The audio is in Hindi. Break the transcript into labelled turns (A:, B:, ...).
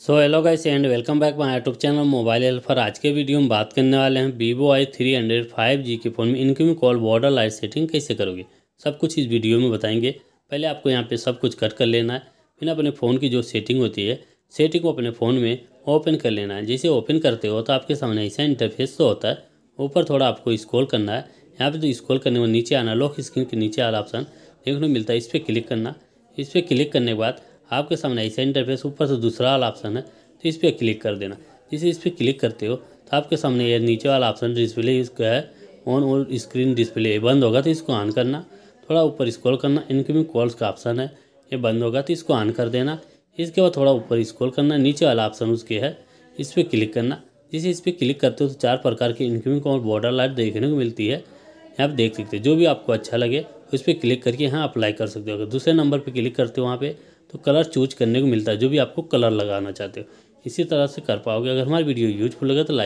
A: so hello guys and welcome back my YouTube channel Mobile Helper आज के वीडियो में बात करने वाले हैं Vivo I three hundred five G के फ़ोन में incoming call border light setting कैसे करोगे सब कुछ इस वीडियो में बताएंगे पहले आपको यहाँ पे सब कुछ कट कर लेना है फिर अपने फ़ोन की जो सेटिंग होती है सेटिंग को अपने फ़ोन में ओपन कर लेना है जैसे ओपन करते हो तो आपके सामने ऐसा इंटरफेस तो होता है ऊपर थोड़ा आपको स्कॉल करना है यहाँ पर तो स्कॉल करने में नीचे आना लॉक स्क्रीन के नीचे आला ऑप्शन देखने को मिलता है इस पर क्लिक करना इस पर क्लिक करने के बाद आपके सामने ऐसा इंटरफेस ऊपर से दूसरा वाला ऑप्शन है तो इस पर क्लिक कर देना जैसे इस पर क्लिक करते हो तो आपके सामने ये नीचे वाला ऑप्शन डिस्प्ले इसका है ऑन और स्क्रीन डिस्प्ले बंद होगा तो इसको ऑन करना थोड़ा ऊपर स्क्रॉल करना इनकमिंग कॉल्स का ऑप्शन है ये बंद होगा तो इसको ऑन कर देना इसके बाद थोड़ा ऊपर स्क्रॉल करना नीचे वाला ऑप्शन उसके है इस पर क्लिक करना जैसे इस पर क्लिक करते हो तो चार प्रकार की इनकमिंग कॉल बॉर्डर लाइट देखने को मिलती है यहाँ आप देख सकते हो जो भी आपको अच्छा लगे उस पर क्लिक करके यहाँ अप्लाई कर सकते हो अगर दूसरे नंबर पर क्लिक करते हो वहाँ पर तो कलर चूज करने को मिलता है जो भी आपको कलर लगाना चाहते हो इसी तरह से कर पाओगे अगर हमारी वीडियो यूजफुल लगे तो लाइक